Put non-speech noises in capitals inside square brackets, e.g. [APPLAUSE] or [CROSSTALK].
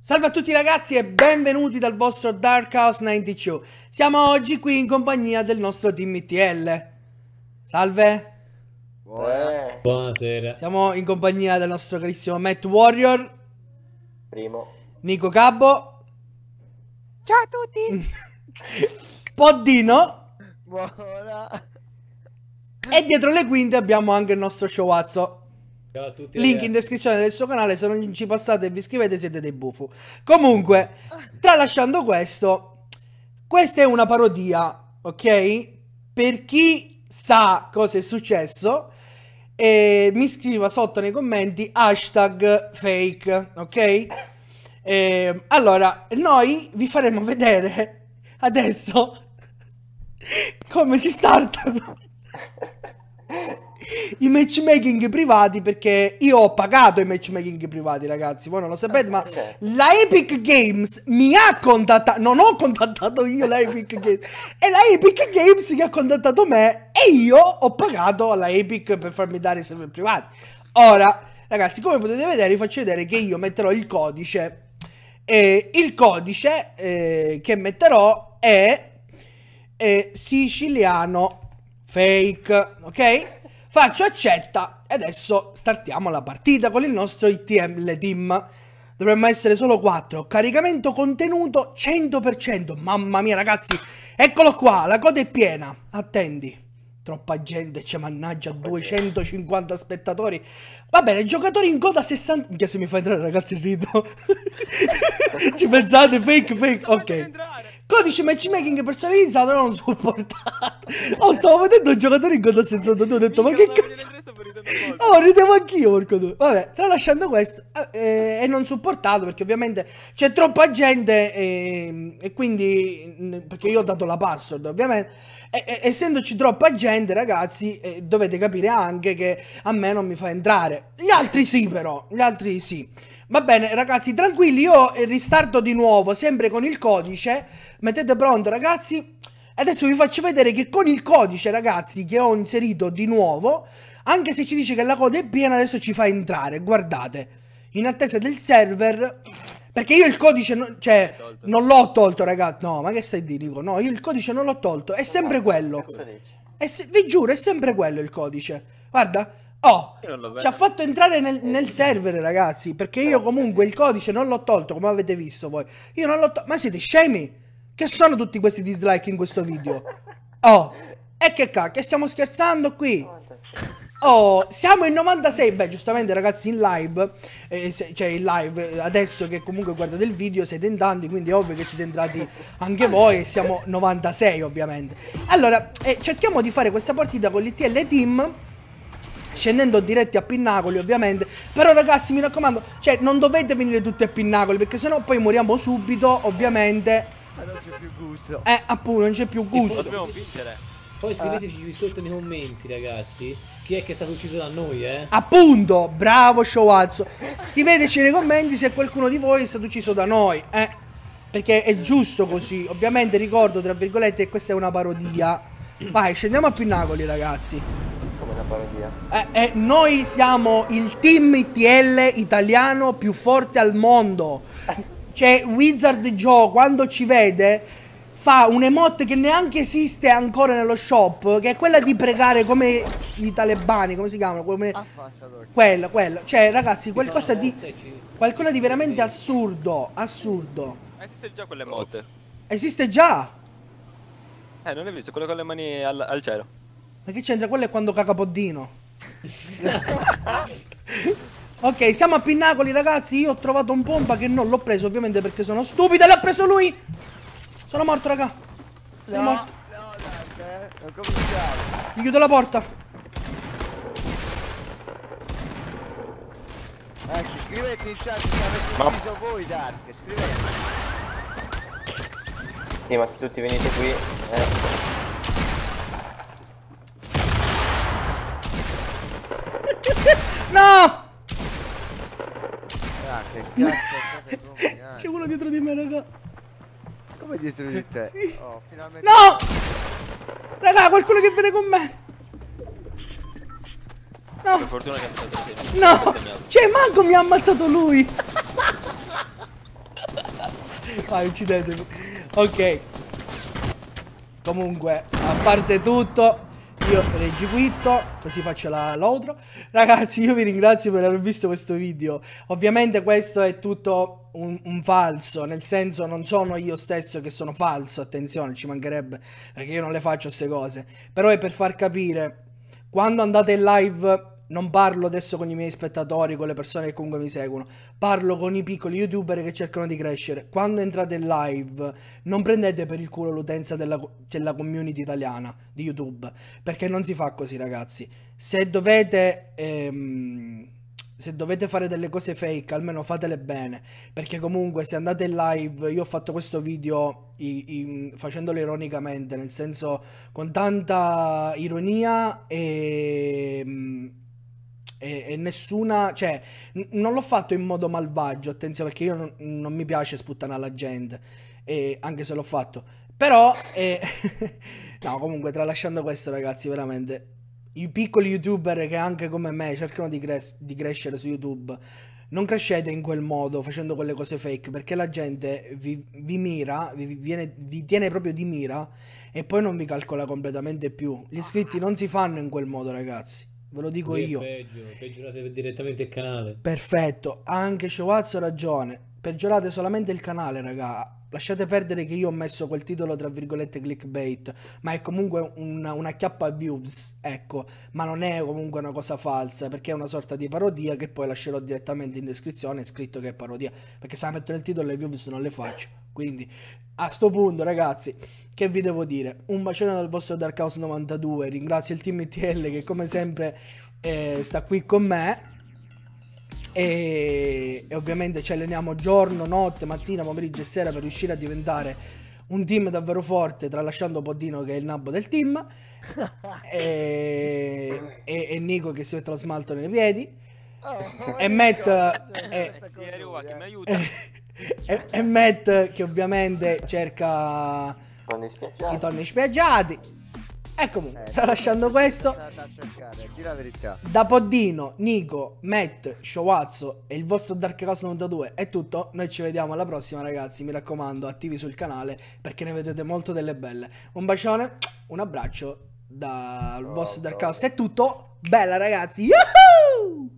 Salve a tutti ragazzi e benvenuti dal vostro Dark House 92. Siamo oggi qui in compagnia del nostro team ITL. Salve. Buonasera. Buonasera. Siamo in compagnia del nostro carissimo Matt Warrior. Primo. Nico Cabbo. Ciao a tutti. [LAUGHS] Poddino. Buona. E dietro le quinte abbiamo anche il nostro showazzo. Ciao a tutti. Link ragazzi. in descrizione del suo canale. Se non ci passate e vi iscrivete, siete dei bufu. Comunque, tralasciando questo, questa è una parodia, ok? Per chi sa cosa è successo, eh, mi scriva sotto nei commenti hashtag fake, ok? Eh, allora, noi vi faremo vedere adesso [LAUGHS] come si startano. [LAUGHS] [LAUGHS] i matchmaking privati perché io ho pagato i matchmaking privati, ragazzi. Voi non lo sapete, ma certo. la Epic Games mi ha contattato. Non ho contattato io la Epic Games, [LAUGHS] è la Epic Games che ha contattato me e io ho pagato alla Epic per farmi dare i server privati. Ora, ragazzi, come potete vedere, vi faccio vedere che io metterò il codice. Eh, il codice eh, che metterò è eh, siciliano fake, ok? Faccio accetta e adesso startiamo la partita con il nostro ITM le team. Dovremmo essere solo 4. Caricamento contenuto 100%. Mamma mia ragazzi, eccolo qua, la coda è piena. Attendi. Troppa gente, c'è mannaggia 250 spettatori. Va bene, giocatori in coda 60. Minchia se mi fa entrare ragazzi il rito. [LAUGHS] Ci pensate fake fake. Ok. Codice matchmaking personalizzato non supportato. Oh, stavo vedendo un giocatore in conto 62. Ho detto, Mica ma che cazzo. Oh, ridevo anch'io, porco tu. Vabbè, tralasciando questo, eh, eh è non supportato perché ovviamente c'è troppa gente eh, e, quindi. Perché io ho dato la password, ovviamente. E, e, essendoci troppa gente, ragazzi, eh, dovete capire anche che a me non mi fa entrare. Gli altri sì, però. Gli altri sì. Va bene ragazzi, tranquilli, io ristarto di nuovo, sempre con il codice. Mettete pronto ragazzi. Adesso vi faccio vedere che con il codice ragazzi che ho inserito di nuovo, anche se ci dice che la coda è piena, adesso ci fa entrare, guardate. In attesa del server... Perché io il codice, no, cioè, non l'ho tolto ragazzi. No, ma che stai di dico? No, io il codice non l'ho tolto, è sempre quello. È se vi giuro, è sempre quello il codice. Guarda, Oh, ci ha fatto entrare nel, eh, nel, server, ragazzi. Perché io eh, comunque il codice non l'ho tolto, come avete visto voi. Io non l'ho tolto. Ma siete scemi? Che sono tutti questi dislike in questo video? [LAUGHS] Oh, e che cacchio, che stiamo scherzando qui? Oh, siamo in 96. Beh, giustamente, ragazzi, in live. Eh, se, cioè, in live, eh, adesso che comunque guardate il video, siete in tanti, quindi è ovvio che siete entrati anche [LAUGHS] voi. E siamo 96, ovviamente. Allora, eh, cerchiamo di fare questa partita con l'ITL Team scendendo diretti a Pinnacoli ovviamente. Però ragazzi mi raccomando, cioè non dovete venire tutti a Pinnacoli perché sennò poi moriamo subito ovviamente. Ma non c'è più gusto. Eh appunto non c'è più gusto. Dobbiamo vincere. Poi eh. scriveteci qui eh. sotto nei commenti, ragazzi. Chi è che è stato ucciso da noi, eh? Appunto! Bravo, Showazzo! Scriveteci nei commenti se qualcuno di voi è stato ucciso da noi, eh? Perché è giusto così. Ovviamente ricordo, tra virgolette, che questa è una parodia. Vai, scendiamo a Pinnacoli, ragazzi andare via. Eh, eh, noi siamo il team ITL italiano più forte al mondo. Cioè, Wizard Joe quando ci vede fa un'emote che neanche esiste ancora nello shop, che è quella di pregare come i talebani, come si chiamano? Come... Quello, quello. Cioè, ragazzi, qualcosa di... Qualcosa di veramente assurdo, assurdo. Esiste già quelle Esiste già? Eh, non l'hai visto, quello con le mani al, al cielo. Ma che c'entra? Quello è quando caca Poddino. ok, siamo a Pinnacoli, ragazzi. Io ho trovato un pompa che non l'ho preso, ovviamente, perché sono stupido. l'ha preso lui! Sono morto, raga. Sono no, morto. No, dai, eh. non cominciamo. Gli chiudo la porta. Anzi, scrivete in chat se avete ucciso ma... voi, Dark. Scrivete. Sì, ma se tutti venite qui... Eh. cazzo [LAUGHS] C'è uno dietro di me, raga. Come dietro di te? Sì. Oh, No! Raga, qualcuno che viene con me. No. Per fortuna che ha ammazzato te. No. Cioè, manco mi ha ammazzato lui. [LAUGHS] Vai, uccidetemi. Ok. Comunque, a parte tutto, io Reggi Quitto, così faccio la l'outro. Ragazzi, io vi ringrazio per aver visto questo video. Ovviamente questo è tutto un, un, falso, nel senso non sono io stesso che sono falso, attenzione, ci mancherebbe, perché io non le faccio queste cose. Però è per far capire, quando andate in live non parlo adesso con i miei spettatori, con le persone che comunque mi seguono, parlo con i piccoli youtuber che cercano di crescere. Quando entrate in live, non prendete per il culo l'utenza della, della community italiana di YouTube, perché non si fa così, ragazzi. Se dovete, ehm, se dovete fare delle cose fake, almeno fatele bene, perché comunque se andate in live, io ho fatto questo video i, i, facendolo ironicamente, nel senso con tanta ironia e e, e nessuna, cioè, n- non l'ho fatto in modo malvagio, attenzione, perché io non, non mi piace sputtare alla gente, e, anche se l'ho fatto, però, eh, [LAUGHS] no, comunque, tralasciando questo, ragazzi, veramente, i piccoli youtuber che anche come me cercano di, cres- di crescere su YouTube, non crescete in quel modo facendo quelle cose fake perché la gente vi, vi mira, vi, viene, vi, tiene proprio di mira e poi non vi calcola completamente più. Gli iscritti non si fanno in quel modo, ragazzi. Ve lo dico io. peggiorate direttamente il canale. Perfetto, anche Ciovazzo ha ragione. Peggiorate solamente il canale, raga. Lasciate perdere che io ho messo quel titolo tra virgolette clickbait, ma è comunque una, una chiappa views, ecco, ma non è comunque una cosa falsa, perché è una sorta di parodia che poi lascerò direttamente in descrizione, scritto che è parodia, perché se la metto nel titolo le views non le faccio, quindi a sto punto, ragazzi, che vi devo dire? Un bacione dal vostro Dark House 92. Ringrazio il team ITL che, come sempre, eh, sta qui con me. E, e ovviamente ci alleniamo giorno, notte, mattina, pomeriggio e sera per riuscire a diventare un team davvero forte, tralasciando Poddino che è il nabbo del team, [LAUGHS] e, e, e Nico che si mette lo smalto nei piedi. Oh, e Matt, eh, eh, [LAUGHS] eh, e, e Matt che ovviamente cerca i tonni spiaggiati. E comunque, eh, tralasciando questo, la verità. da Poddino, Nico, Matt, Showazzo e il vostro Dark Rose 92 è tutto. Noi ci vediamo alla prossima, ragazzi. Mi raccomando, attivi sul canale perché ne vedrete molto delle belle. Un bacione, un abbraccio dal oh, vostro Dark Rose. È tutto. Bella, ragazzi. Yahoo!